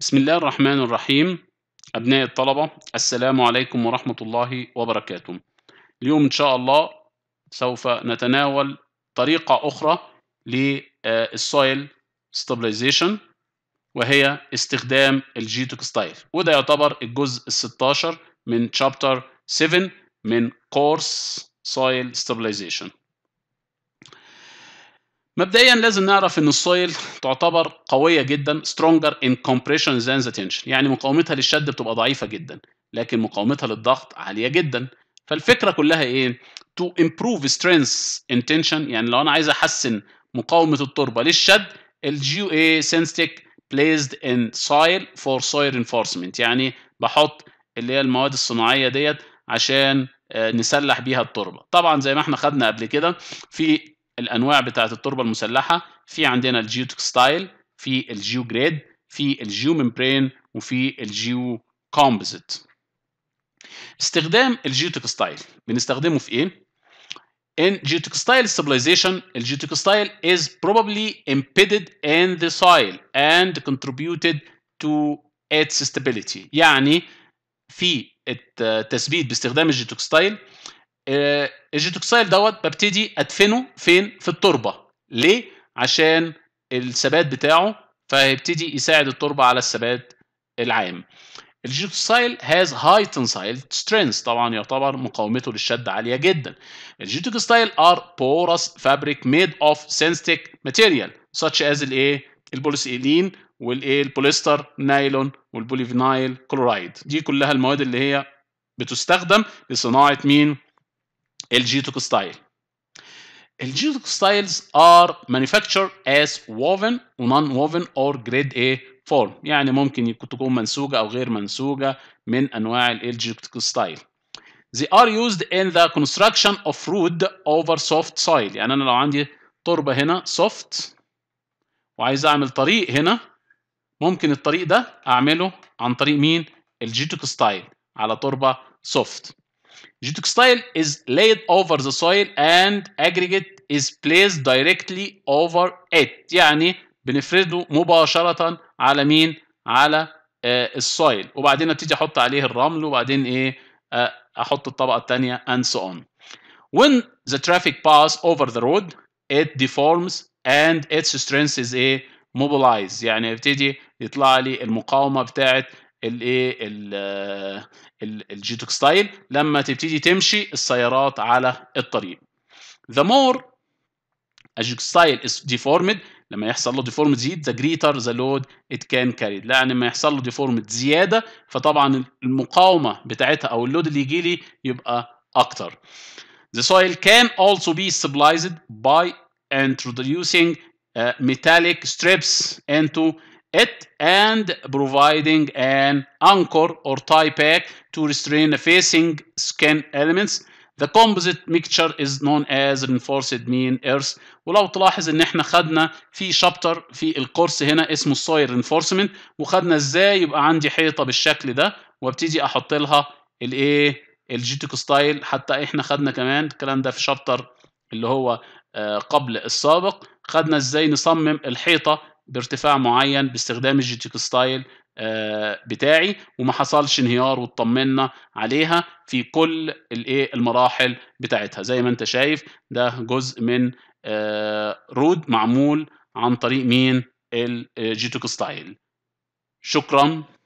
بسم الله الرحمن الرحيم أبناء الطلبة السلام عليكم ورحمة الله وبركاته اليوم إن شاء الله سوف نتناول طريقة أخرى للسويل ستابلايزيشن وهي استخدام الجيتوك ستايل وده يعتبر الجزء الستاشر 16 من شابتر 7 من كورس سويل ستابلايزيشن مبدئيا لازم نعرف ان السويل تعتبر قويه جدا stronger in compression than the tension يعني مقاومتها للشد بتبقى ضعيفه جدا لكن مقاومتها للضغط عاليه جدا فالفكره كلها ايه to improve strength in tension يعني لو انا عايز احسن مقاومه التربه للشد الجيو اي synthetic placed in soil for soil reinforcement يعني بحط اللي هي المواد الصناعيه ديت عشان آه، نسلح بيها التربه طبعا زي ما احنا خدنا قبل كده في الانواع بتاعه التربه المسلحه في عندنا الجيو تكستايل في الجيو جريد في الجيو ممبرين وفي الجيو كومبوزيت استخدام الجيو تكستايل بنستخدمه في ايه in geotextile stabilization, geotextile is probably embedded in the soil and contributed to its stability. يعني في التثبيت باستخدام الجيوتكستايل الجيتوكسيل دوت ببتدي ادفنه فين في التربه ليه عشان الثبات بتاعه فهيبتدي يساعد التربه على الثبات العام الجيتوكسيل هاز هاي تنسايل سترينث طبعا يعتبر مقاومته للشد عاليه جدا الجيتوكسيل ار بورس فابريك ميد اوف سينستيك ماتيريال such as الايه البوليسيلين والايه البوليستر نايلون والبوليفينايل كلورايد دي كلها المواد اللي هي بتستخدم لصناعه مين الجيوتك ستايل الجيوتك ستايلز ار manufactured as woven ونون woven or جريد A form يعني ممكن تكون منسوجة أو غير منسوجة من أنواع الجيوتك ستايل They are used in the construction of road over soft soil يعني أنا لو عندي تربة هنا soft وعايز أعمل طريق هنا ممكن الطريق ده أعمله عن طريق مين؟ الجيتوك ستايل على تربة soft Geodetic style is laid over the soil and aggregate is placed directly over it يعني بنفرده مباشرة على مين؟ على الصويل وبعدين ابتدي احط عليه الرمل وبعدين ايه احط الطبقة الثانية and so on. When the traffic pass over the road it deforms and its strength is ايه؟ mobilized. يعني ابتدي يطلع لي المقاومة بتاعت الايه الجيتوك ستايل لما تبتدي تمشي السيارات على الطريق the more a ستايل is deformed لما يحصل له deformed زيد the greater the load it can carry لان لما يحصل له deformed زياده فطبعا المقاومه بتاعتها او اللود اللي يجي لي يبقى اكتر the soil can also be stabilized by introducing uh, metallic strips into it and providing an anchor or tie pack to restrain the facing skin elements The composite mixture is known as reinforced mean earth ولو تلاحظ ان احنا خدنا في شابتر في الكورس هنا اسمه soil reinforcement وخدنا ازاي يبقى عندي حيطه بالشكل ده وابتدي احط لها الايه الجيتيكو ستايل حتى احنا خدنا كمان الكلام ده في شابتر اللي هو آه، قبل السابق خدنا ازاي نصمم الحيطه بارتفاع معين باستخدام الجيتيك ستايل آه، بتاعي وما حصلش انهيار واطمنا عليها في كل المراحل بتاعتها زي ما انت شايف ده جزء من آه، رود معمول عن طريق مين الجيتوك آه، ستايل شكرا